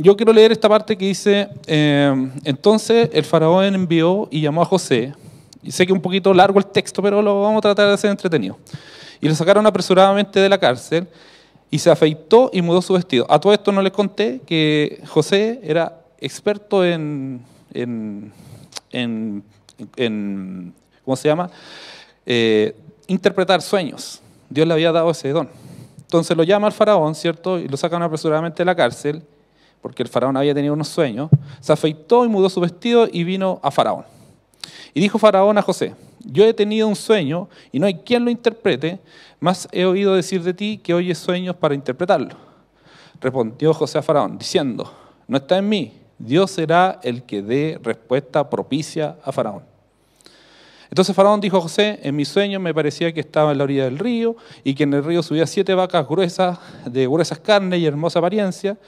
yo quiero leer esta parte que dice, eh, entonces el faraón envió y llamó a José. Y sé que un poquito largo el texto, pero lo vamos a tratar de hacer entretenido. Y lo sacaron apresuradamente de la cárcel y se afeitó y mudó su vestido. A todo esto no les conté que José era experto en, en, ¿cómo se llama? Eh, interpretar sueños. Dios le había dado ese don. Entonces lo llama al faraón, ¿cierto? Y lo sacan apresuradamente de la cárcel porque el faraón había tenido unos sueños, se afeitó y mudó su vestido y vino a faraón. Y dijo faraón a José, yo he tenido un sueño y no hay quien lo interprete, más he oído decir de ti que oyes sueños para interpretarlo. Respondió José a faraón, diciendo, no está en mí, Dios será el que dé respuesta propicia a faraón. Entonces Faraón dijo a José, en mi sueño me parecía que estaba en la orilla del río y que en el río subía siete vacas gruesas, de gruesas carnes y hermosa apariencia,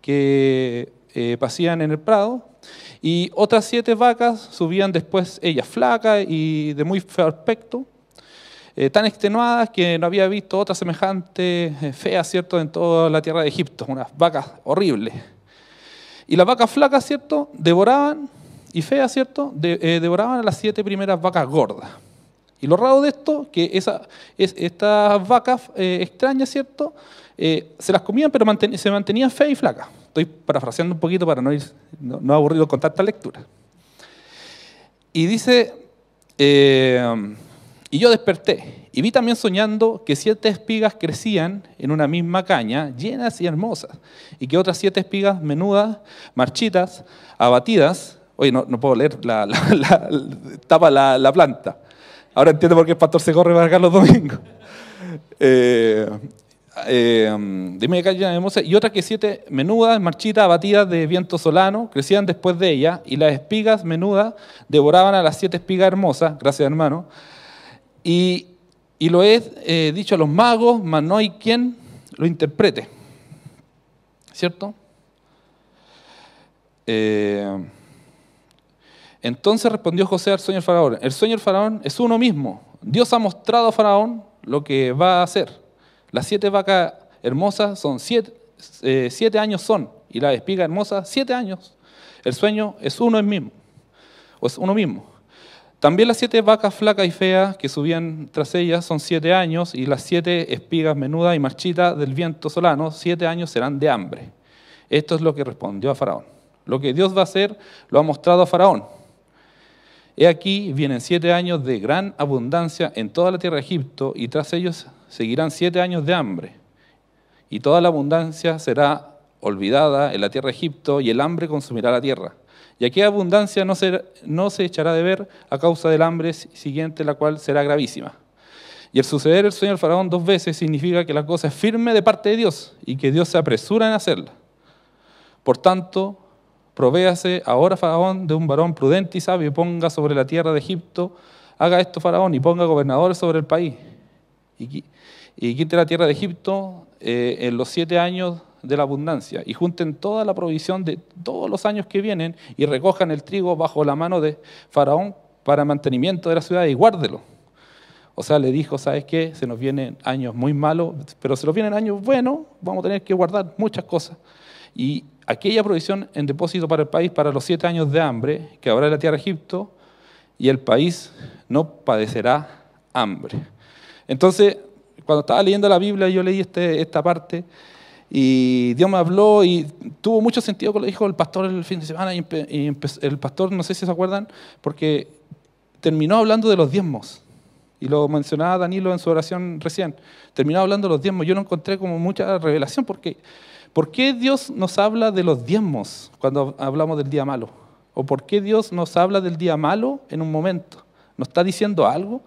que eh, pasían en el prado, y otras siete vacas subían después, ellas flacas y de muy feo aspecto, eh, tan extenuadas que no había visto otra semejante eh, fea, ¿cierto?, en toda la tierra de Egipto, unas vacas horribles. Y las vacas flacas, ¿cierto?, devoraban, y feas, ¿cierto?, eh, devoraban a las siete primeras vacas gordas. Y lo raro de esto, que esa, es, estas vacas extrañas, ¿cierto?, se las comían, pero se mantenían feas y flacas. Estoy parafraseando un poquito para no ir, no, aburrido con tanta lectura. Y dice, eh, y yo desperté, y vi también soñando que siete espigas crecían en una misma caña, llenas y hermosas, y que otras siete espigas menudas, marchitas, abatidas, oye, no, puedo leer, la, la, tapa la, planta. Ahora entiendo por qué el pastor se corre para acá los domingos. Eh, eh, de media calle hermosa, y otra que siete menudas, marchitas, abatidas de viento solano, crecían después de ella, y las espigas menudas devoraban a las siete espigas hermosas, gracias hermano, y, lo he eh, dicho a los magos, mas no hay quien lo interprete, ¿cierto? Eh, entonces respondió José al sueño del faraón, el sueño del faraón es uno mismo, Dios ha mostrado a faraón lo que va a hacer. Las siete vacas hermosas son eh, siete, años son, y la espiga hermosa, siete años. El sueño es uno mismo, o es uno mismo. También las siete vacas flacas y feas que subían tras ellas son siete años, y las siete espigas menudas y marchitas del viento solano, siete años serán de hambre. Esto es lo que respondió a Faraón. Lo que Dios va a hacer lo ha mostrado a Faraón. He aquí vienen siete años de gran abundancia en toda la tierra de Egipto, y tras ellos seguirán siete años de hambre, y toda la abundancia será olvidada en la tierra de Egipto, y el hambre consumirá la tierra. Y aquella abundancia no se, no se echará de ver a causa del hambre siguiente, la cual será gravísima. Y el suceder el sueño del faraón dos veces significa que la cosa es firme de parte de Dios y que Dios se apresura en hacerla. Por tanto, provéase ahora faraón de un varón prudente y sabio y ponga sobre la tierra de Egipto, haga esto faraón y ponga gobernadores sobre el país. Y, y quite la tierra de Egipto eh, en los siete años de la abundancia, y junten toda la provisión de todos los años que vienen, y recojan el trigo bajo la mano de Faraón para mantenimiento de la ciudad y guárdelo. O sea, le dijo, ¿sabes qué? Se nos vienen años muy malos, pero se nos vienen años buenos, vamos a tener que guardar muchas cosas. Y aquella provisión en depósito para el país para los siete años de hambre que habrá en la tierra de Egipto, y el país no padecerá hambre. Entonces, cuando estaba leyendo la Biblia, yo leí este, esta parte y Dios me habló y tuvo mucho sentido lo que dijo el pastor el fin de semana. Y, el pastor, no sé si se acuerdan, porque terminó hablando de los diezmos. Y lo mencionaba Danilo en su oración recién. Terminó hablando de los diezmos. Yo no encontré como mucha revelación porque ¿por qué Dios nos habla de los diezmos cuando hablamos del día malo? ¿O por qué Dios nos habla del día malo en un momento? ¿Nos está diciendo algo?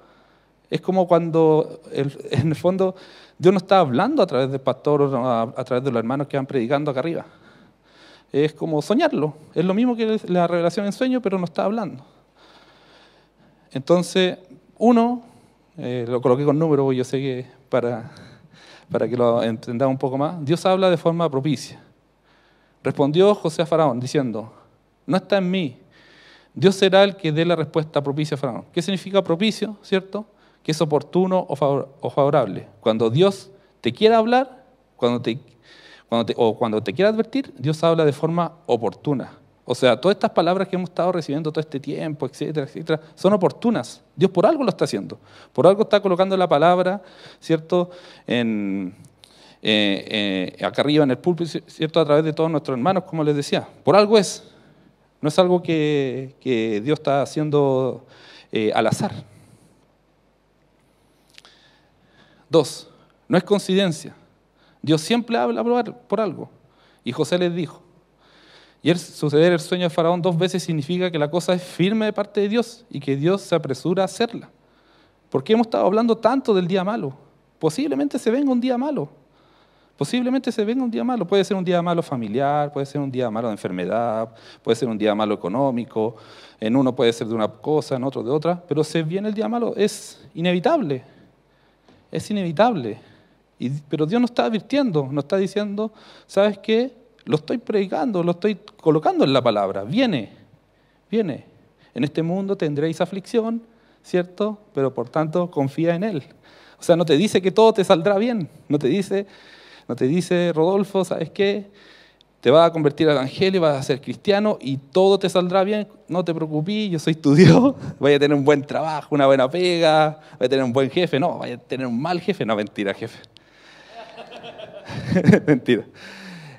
Es como cuando, en el fondo, Dios no está hablando a través del pastor o a, través de los hermanos que van predicando acá arriba. Es como soñarlo. Es lo mismo que la revelación en sueño, pero no está hablando. Entonces, uno, eh, lo coloqué con número, yo sé que para, para que lo entendamos un poco más, Dios habla de forma propicia. Respondió José a Faraón diciendo, no está en mí. Dios será el que dé la respuesta propicia a Faraón. ¿Qué significa propicio, cierto? que es oportuno o favorable. Cuando Dios te quiera hablar, cuando te, cuando o cuando te quiera advertir, Dios habla de forma oportuna. O sea, todas estas palabras que hemos estado recibiendo todo este tiempo, etcétera, etcétera, son oportunas. Dios por algo lo está haciendo. Por algo está colocando la palabra, ¿cierto? En, eh, eh, acá arriba en el púlpito, ¿cierto? A través de todos nuestros hermanos, como les decía. Por algo es. No es algo que, Dios está haciendo eh, al azar. Dos, no es coincidencia. Dios siempre habla por algo. Y José les dijo. Y el suceder el sueño de Faraón dos veces significa que la cosa es firme de parte de Dios y que Dios se apresura a hacerla. ¿Por qué hemos estado hablando tanto del día malo? Posiblemente se venga un día malo. Posiblemente se venga un día malo. Puede ser un día malo familiar, puede ser un día malo de enfermedad, puede ser un día malo económico. En uno puede ser de una cosa, en otro de otra. Pero se viene el día malo, es inevitable es inevitable. Y, pero Dios nos está advirtiendo, nos está diciendo, ¿sabes qué? Lo estoy predicando, lo estoy colocando en la palabra. Viene, viene. En este mundo tendréis aflicción, ¿cierto? Pero por tanto confía en Él. O sea, no te dice que todo te saldrá bien. No te dice, no te dice, Rodolfo, ¿sabes qué? te vas a convertir al Evangelio, vas a ser cristiano y todo te saldrá bien, no te preocupes, yo soy tu Dios, Vaya a tener un buen trabajo, una buena pega, voy a tener un buen jefe, no, vaya a tener un mal jefe, no, mentira, jefe. mentira.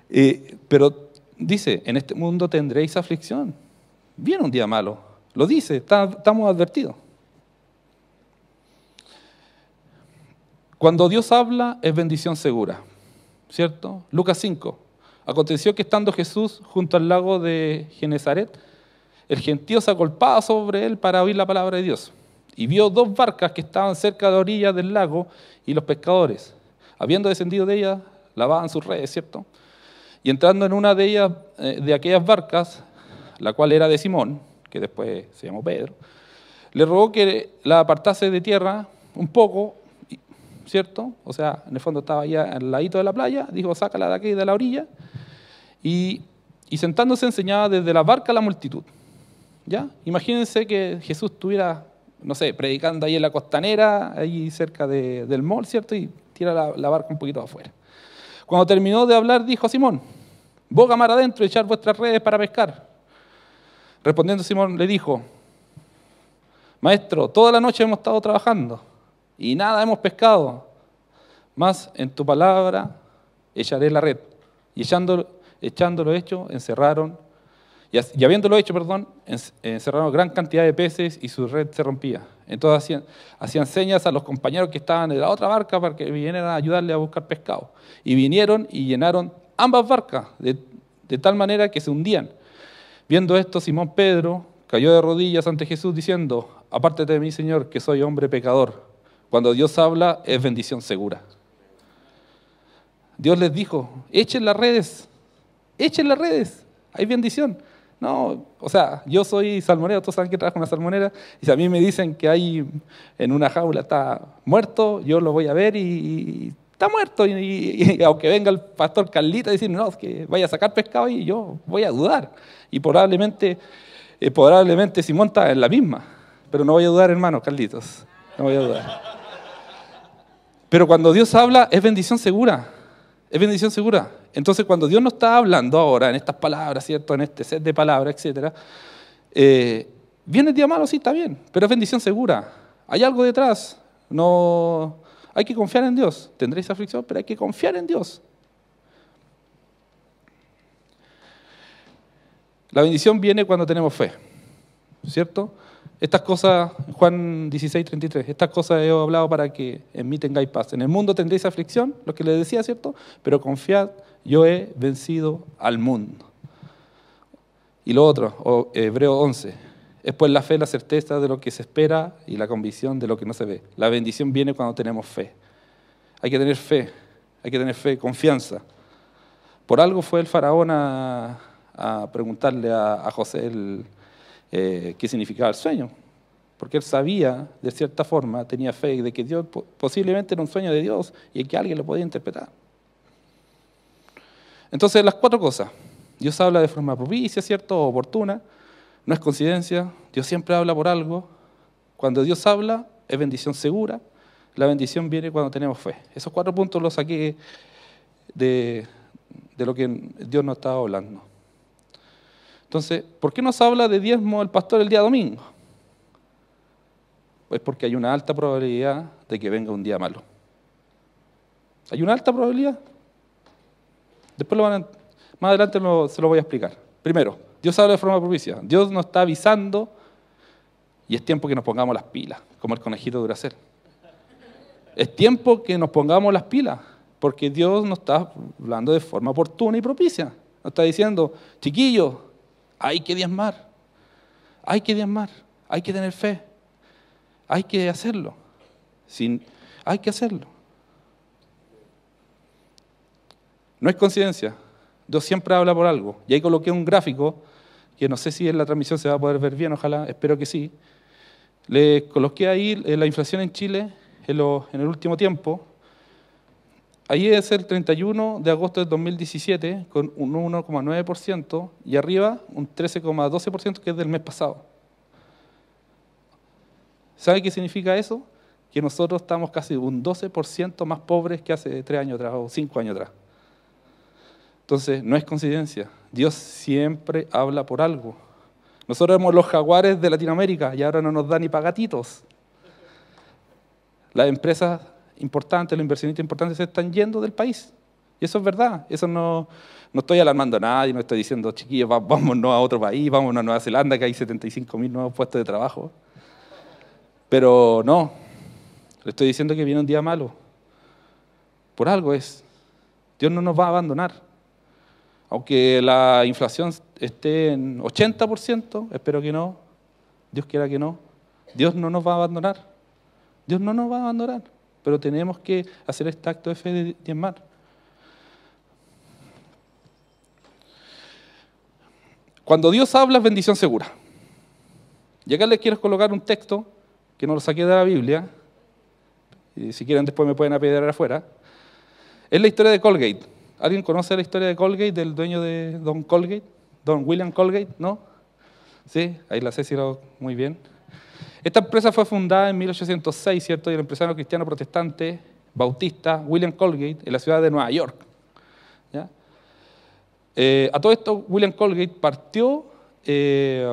Eh, pero dice, en este mundo tendréis aflicción. Viene un día malo, lo dice, estamos advertidos. Cuando Dios habla es bendición segura, ¿cierto? Lucas 5, Aconteció que estando Jesús junto al lago de Genezaret, el gentío se acolpaba sobre él para oír la palabra de Dios. Y vio dos barcas que estaban cerca de la orilla del lago y los pescadores, habiendo descendido de ellas, lavaban sus redes, ¿cierto? Y entrando en una de ellas, eh, de aquellas barcas, la cual era de Simón, que después se llamó Pedro, le rogó que la apartase de tierra un poco ¿cierto? O sea, en el fondo estaba ya al ladito de la playa, dijo, sácala de aquí, de la orilla, y, y sentándose enseñaba desde la barca a la multitud, ¿ya? Imagínense que Jesús estuviera, no sé, predicando ahí en la costanera, ahí cerca del mall, ¿cierto? Y tira la, la barca un poquito afuera. Cuando terminó de hablar, dijo a Simón, vos mar adentro y echar vuestras redes para pescar. Respondiendo Simón le dijo, Maestro, toda la noche hemos estado trabajando y nada hemos pescado. más en tu palabra echaré la red. Y echándolo, echándolo hecho, encerraron, y, habiéndolo hecho, perdón, encerraron gran cantidad de peces y su red se rompía. Entonces hacían, hacían señas a los compañeros que estaban en la otra barca para que vinieran a ayudarle a buscar pescado. Y vinieron y llenaron ambas barcas, de, de tal manera que se hundían. Viendo esto, Simón Pedro cayó de rodillas ante Jesús diciendo, apártate de mí, Señor, que soy hombre pecador. Cuando Dios habla es bendición segura. Dios les dijo, echen las redes, echen las redes, hay bendición. No, o sea, yo soy salmonero, todos saben que trabajo en una salmonera, y si a mí me dicen que hay en una jaula está muerto, yo lo voy a ver y, está muerto. Y, aunque venga el pastor Carlita a decir, no, es que vaya a sacar pescado y yo voy a dudar. Y probablemente, eh, probablemente Simón está en la misma, pero no voy a dudar, hermano Carlitos, no voy a dudar. Pero cuando Dios habla es bendición segura, es bendición segura. Entonces cuando Dios no está hablando ahora en estas palabras, ¿cierto? En este set de palabras, etc. Eh, viene el día malo, sí, está bien, pero es bendición segura. Hay algo detrás. No, hay que confiar en Dios. Tendréis aflicción, pero hay que confiar en Dios. La bendición viene cuando tenemos fe, ¿cierto? Estas cosas, Juan 16, 33, estas cosas he hablado para que en mí tengáis paz. En el mundo tendréis aflicción, lo que les decía, ¿cierto? Pero confiad, yo he vencido al mundo. Y lo otro, Hebreo 11, es pues la fe la certeza de lo que se espera y la convicción de lo que no se ve. La bendición viene cuando tenemos fe. Hay que tener fe, hay que tener fe, confianza. Por algo fue el faraón a, preguntarle a, a José el, eh, qué significaba el sueño, porque él sabía, de cierta forma, tenía fe de que Dios posiblemente era un sueño de Dios y que alguien lo podía interpretar. Entonces, las cuatro cosas. Dios habla de forma propicia, ¿cierto? Oportuna. No es coincidencia. Dios siempre habla por algo. Cuando Dios habla, es bendición segura. La bendición viene cuando tenemos fe. Esos cuatro puntos los saqué de, de lo que Dios nos estaba hablando. Entonces, ¿por qué nos habla de diezmo el pastor el día domingo? Pues porque hay una alta probabilidad de que venga un día malo. Hay una alta probabilidad. Después lo van más adelante se lo voy a explicar. Primero, Dios habla de forma propicia. Dios nos está avisando y es tiempo que nos pongamos las pilas, como el conejito de Duracel. Es tiempo que nos pongamos las pilas, porque Dios nos está hablando de forma oportuna y propicia. Nos está diciendo, chiquillo hay que diezmar, hay que diezmar, hay que tener fe, hay que hacerlo, Sin, hay que hacerlo. No es coincidencia, Dios siempre habla por algo. Y ahí coloqué un gráfico que no sé si en la transmisión se va a poder ver bien, ojalá, espero que sí. Le coloqué ahí eh, la inflación en Chile en, lo, en el último tiempo, Ahí es el 31 de agosto de 2017 con un 1,9% y arriba un 13,12% que es del mes pasado. ¿Sabe qué significa eso? Que nosotros estamos casi un 12% más pobres que hace tres años atrás o cinco años atrás. Entonces, no es coincidencia. Dios siempre habla por algo. Nosotros somos los jaguares de Latinoamérica y ahora no nos da ni pagatitos. Las empresas importantes, los inversionistas importantes se están yendo del país. Y eso es verdad. Eso no, no estoy alarmando a nadie, no estoy diciendo, chiquillos, vámonos a otro país, vamos a Nueva Zelanda, que hay 75.000 nuevos puestos de trabajo. Pero no, le estoy diciendo que viene un día malo. Por algo es. Dios no nos va a abandonar. Aunque la inflación esté en 80%, espero que no, Dios quiera que no, Dios no nos va a abandonar. Dios no nos va a abandonar pero tenemos que hacer este acto de fe de diezmar. Cuando Dios habla es bendición segura. Y acá les quiero colocar un texto que no lo saqué de la Biblia, y si quieren después me pueden apedrear afuera. Es la historia de Colgate. ¿Alguien conoce la historia de Colgate, del dueño de Don Colgate? Don William Colgate, ¿no? Sí, ahí la sé si muy bien. Esta empresa fue fundada en 1806, ¿cierto? Y el empresario cristiano protestante bautista William Colgate en la ciudad de Nueva York. Eh, a todo esto, William Colgate partió eh,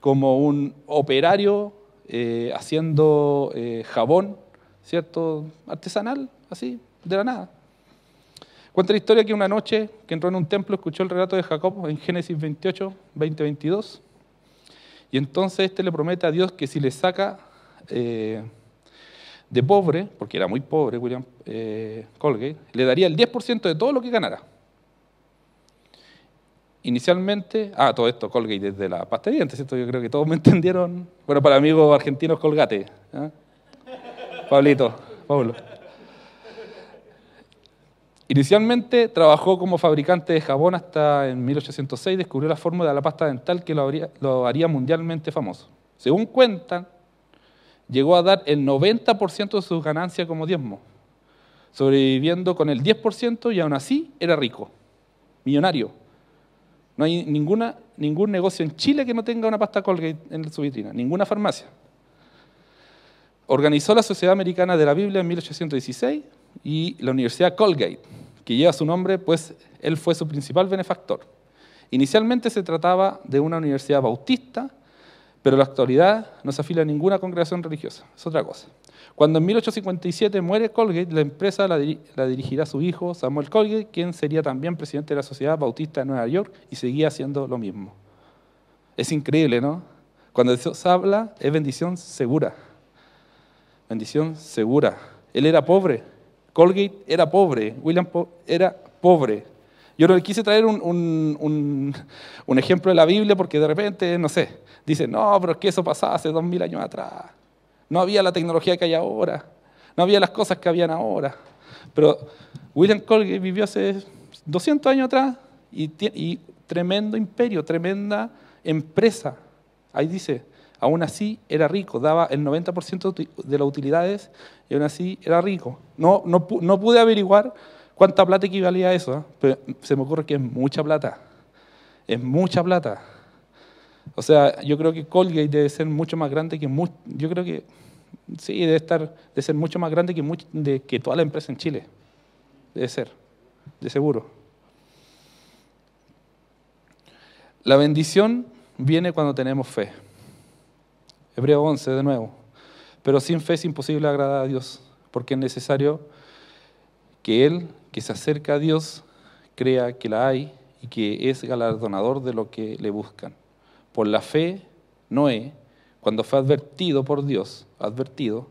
como un operario eh, haciendo jabón, ¿cierto? Artesanal, así, de la nada. Cuenta la historia que una noche que entró en un templo escuchó el relato de Jacob en Génesis 28, 20, 22 y entonces este le promete a Dios que si le saca eh, de pobre, porque era muy pobre William eh, Colgate, le daría el 10% de todo lo que ganara. Inicialmente, ah, todo esto Colgate desde la pasta entonces esto Yo creo que todos me entendieron. Bueno, para amigos argentinos, Colgate. ¿eh? Pablito, Pablo. Inicialmente trabajó como fabricante de jabón hasta en 1806 descubrió la fórmula de la pasta dental que lo, haría mundialmente famoso. Según cuentan, llegó a dar el 90% de sus ganancias como diezmo, sobreviviendo con el 10% y aún así era rico, millonario. No hay ningún negocio en Chile que no tenga una pasta Colgate en su vitrina, ninguna farmacia. Organizó la Sociedad Americana de la Biblia en 1816 y la Universidad Colgate que lleva su nombre, pues él fue su principal benefactor. Inicialmente se trataba de una universidad bautista, pero en la actualidad no se afila a ninguna congregación religiosa. Es otra cosa. Cuando en 1857 muere Colgate, la empresa la, dirigirá su hijo Samuel Colgate, quien sería también presidente de la Sociedad Bautista de Nueva York y seguía haciendo lo mismo. Es increíble, ¿no? Cuando Dios habla, es bendición segura. Bendición segura. Él era pobre, Colgate era pobre, William era pobre. Yo le quise traer un, ejemplo de la Biblia porque de repente, no sé, dice, no, pero es que eso pasaba hace dos mil años atrás. No había la tecnología que hay ahora. No había las cosas que habían ahora. Pero William Colgate vivió hace 200 años atrás y tremendo imperio, tremenda empresa. Ahí dice, Aún así era rico, daba el 90% de las utilidades y aún así era rico. No, no, no pude averiguar cuánta plata equivalía a eso, ¿eh? pero se me ocurre que es mucha plata. Es mucha plata. O sea, yo creo que Colgate debe ser mucho más grande que... yo creo que sí, debe, estar, debe ser mucho más grande que, de, que toda la empresa en Chile. Debe ser, de seguro. La bendición viene cuando tenemos fe. Hebreo 11, de nuevo. Pero sin fe es imposible agradar a Dios, porque es necesario que Él, que se acerca a Dios, crea que la hay y que es galardonador de lo que le buscan. Por la fe, Noé, cuando fue advertido por Dios, advertido,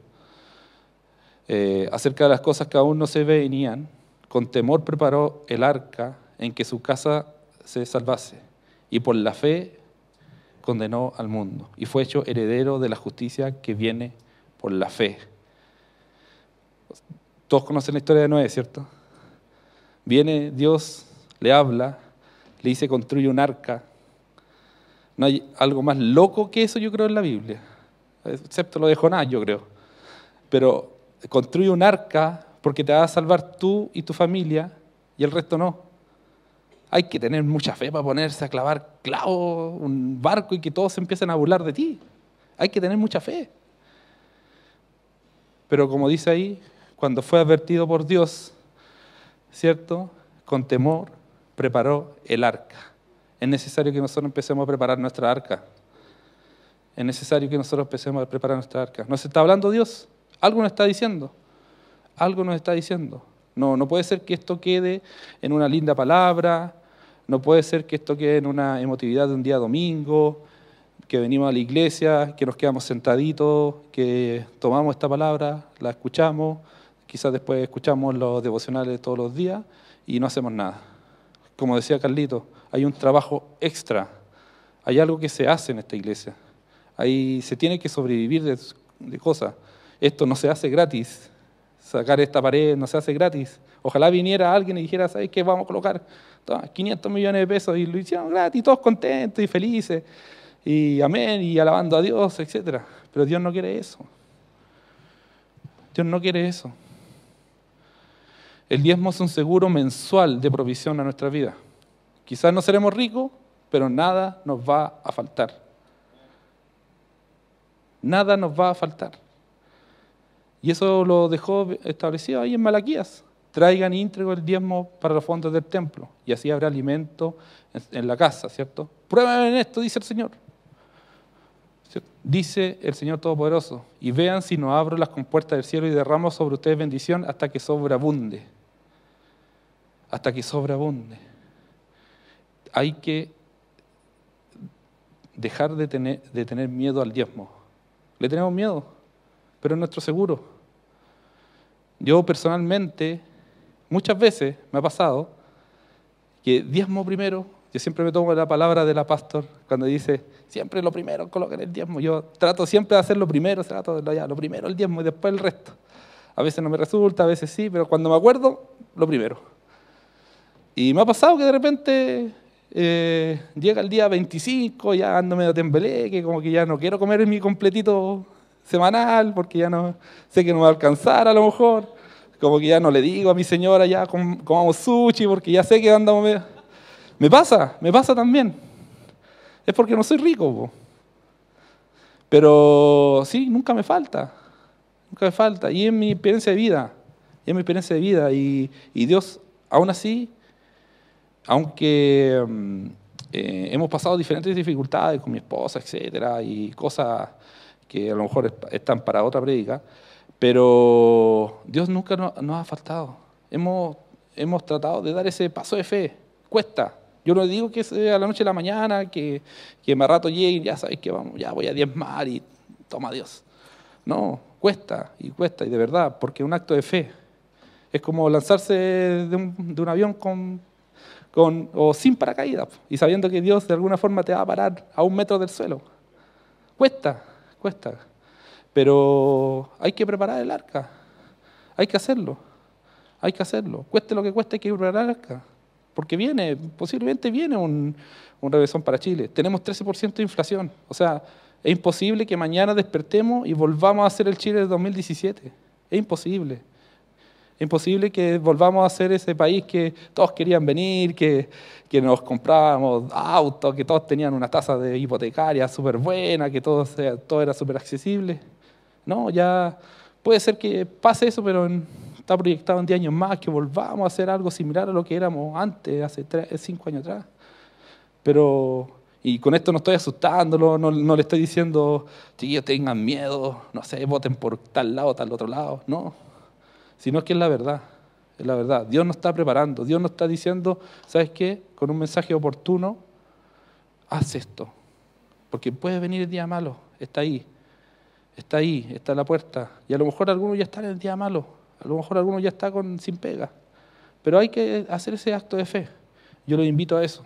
eh, acerca de las cosas que aún no se venían, con temor preparó el arca en que su casa se salvase. Y por la fe condenó al mundo y fue hecho heredero de la justicia que viene por la fe. Todos conocen la historia de Noé, ¿cierto? Viene Dios, le habla, le dice construye un arca. No hay algo más loco que eso, yo creo, en la Biblia. Excepto lo de Jonás, yo creo. Pero construye un arca porque te va a salvar tú y tu familia y el resto no hay que tener mucha fe para ponerse a clavar clavo, un barco y que todos empiecen a burlar de ti. Hay que tener mucha fe. Pero como dice ahí, cuando fue advertido por Dios, ¿cierto? Con temor preparó el arca. Es necesario que nosotros empecemos a preparar nuestra arca. Es necesario que nosotros empecemos a preparar nuestra arca. ¿Nos está hablando Dios? Algo nos está diciendo. Algo nos está diciendo. No, no puede ser que esto quede en una linda palabra, no puede ser que esto quede en una emotividad de un día domingo, que venimos a la iglesia, que nos quedamos sentaditos, que tomamos esta palabra, la escuchamos, quizás después escuchamos los devocionales todos los días y no hacemos nada. Como decía Carlito, hay un trabajo extra, hay algo que se hace en esta iglesia, Ahí se tiene que sobrevivir de, cosas. Esto no se hace gratis, sacar esta pared no se hace gratis. Ojalá viniera alguien y dijera, ¿sabes qué? Vamos a colocar 500 millones de pesos y lo hicieron gratis, todos contentos y felices, y amén, y alabando a Dios, etc. Pero Dios no quiere eso. Dios no quiere eso. El diezmo es un seguro mensual de provisión a nuestra vida. Quizás no seremos ricos, pero nada nos va a faltar. Nada nos va a faltar. Y eso lo dejó establecido ahí en Malaquías traigan íntegro el diezmo para los fondos del templo, y así habrá alimento en, la casa, ¿cierto? Prueben en esto, dice el Señor. Dice el Señor Todopoderoso, y vean si no abro las compuertas del cielo y derramo sobre ustedes bendición hasta que abunde. Hasta que sobreabunde. Hay que dejar de tener, de tener miedo al diezmo. Le tenemos miedo, pero es nuestro seguro. Yo personalmente Muchas veces me ha pasado que diezmo primero, yo siempre me tomo la palabra de la pastor cuando dice, siempre lo primero coloquen el diezmo. Yo trato siempre de hacer lo primero, lo primero el diezmo y después el resto. A veces no me resulta, a veces sí, pero cuando me acuerdo, lo primero. Y me ha pasado que de repente eh, llega el día 25, ya ando medio tembleque, como que ya no quiero comer mi completito semanal, porque ya no sé que no va a alcanzar a lo mejor como que ya no le digo a mi señora, ya cómo comamos sushi, porque ya sé que andamos... Me pasa, me pasa también. Es porque no soy rico. Pero sí, nunca me falta. Nunca me falta. Y es mi experiencia de vida. Y es mi experiencia de vida. Y, y Dios, aún así, aunque mm, eh, hemos pasado diferentes dificultades con mi esposa, etcétera, y cosas que a lo mejor están para otra predica, pero Dios nunca nos ha faltado. Hemos, tratado de dar ese paso de fe. Cuesta. Yo no digo que sea a la noche de la mañana, que, más rato llegue y ya sabéis que vamos, ya voy a diezmar y toma Dios. No, cuesta y cuesta, y de verdad, porque un acto de fe. Es como lanzarse de un, avión con, o sin paracaídas y sabiendo que Dios de alguna forma te va a parar a un metro del suelo. Cuesta, cuesta. Pero hay que preparar el arca. Hay que hacerlo. Hay que hacerlo. Cueste lo que cueste, hay que preparar el arca. Porque viene, posiblemente viene un, un para Chile. Tenemos 13% de inflación. O sea, es imposible que mañana despertemos y volvamos a hacer el Chile de 2017. Es imposible. Es imposible que volvamos a ser ese país que todos querían venir, que, que nos comprábamos autos, que todos tenían una tasa de hipotecaria súper buena, que todo, todo era súper accesible. No, ya puede ser que pase eso, pero está proyectado en 10 años más, que volvamos a hacer algo similar a lo que éramos antes, hace 5 eh, años atrás. Pero, y con esto no estoy asustándolo, no, le estoy diciendo, tío tengan miedo, no sé, voten por tal lado, tal otro lado, no. Sino que es la verdad, es la verdad. Dios nos está preparando, Dios nos está diciendo, ¿sabes qué? Con un mensaje oportuno, haz esto, porque puede venir el día malo, está ahí está ahí, está en la puerta. Y a lo mejor algunos ya están en el día malo, a lo mejor algunos ya está con, sin pega. Pero hay que hacer ese acto de fe. Yo los invito a eso.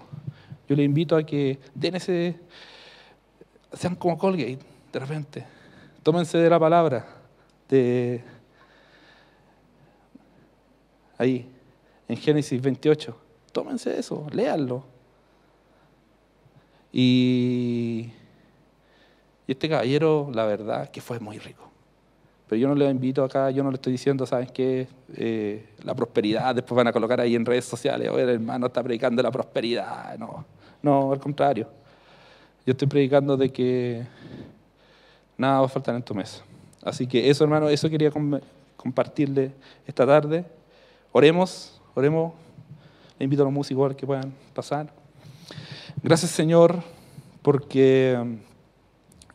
Yo le invito a que den ese, sean como Colgate, de repente. Tómense de la palabra, de ahí, en Génesis 28. Tómense eso, léanlo. Y este caballero, la verdad, que fue muy rico. Pero yo no le invito acá, yo no le estoy diciendo, ¿sabes qué? Eh, la prosperidad, después van a colocar ahí en redes sociales, oye, el hermano está predicando la prosperidad. No, no, al contrario. Yo estoy predicando de que nada va a faltar en tu mesa. Así que eso, hermano, eso quería compartirle esta tarde. Oremos, oremos. Le invito a los músicos a que puedan pasar. Gracias, Señor, porque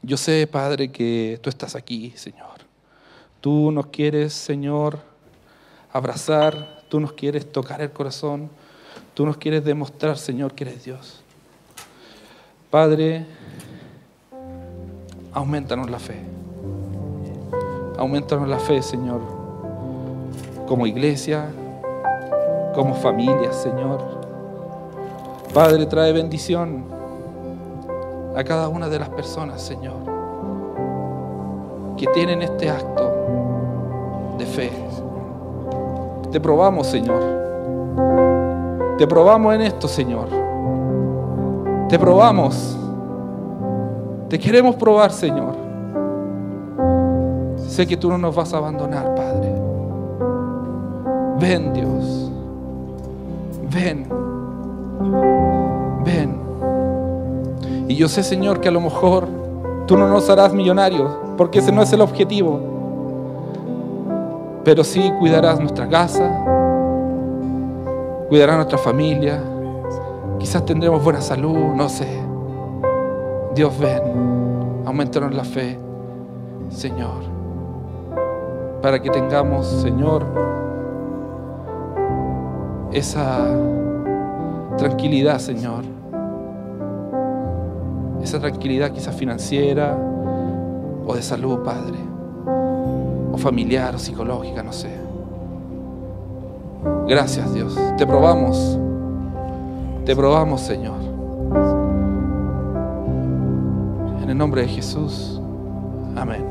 yo sé, Padre, que tú estás aquí, Señor. Tú nos quieres, Señor, abrazar, tú nos quieres tocar el corazón, tú nos quieres demostrar, Señor, que eres Dios. Padre, aumentanos la fe. Aumentanos la fe, Señor, como iglesia, como familia, Señor. Padre, trae bendición a cada una de las personas, Señor, que tienen este acto de fe. Te probamos, Señor. Te probamos en esto, Señor. Te probamos. Te queremos probar, Señor. Sé que tú no nos vas a abandonar, Padre. Ven, Dios. Ven. Ven. Y yo sé, Señor, que a lo mejor tú no nos harás millonarios, porque ese no es el objetivo. Pero sí cuidarás nuestra casa, cuidarás nuestra familia, quizás tendremos buena salud, no sé. Dios ven, aumentanos la fe, Señor, para que tengamos, Señor, esa tranquilidad, Señor esa tranquilidad quizás financiera o de salud, Padre, o familiar o psicológica, no sé. Gracias Dios, te probamos, te probamos Señor. En el nombre de Jesús, amén.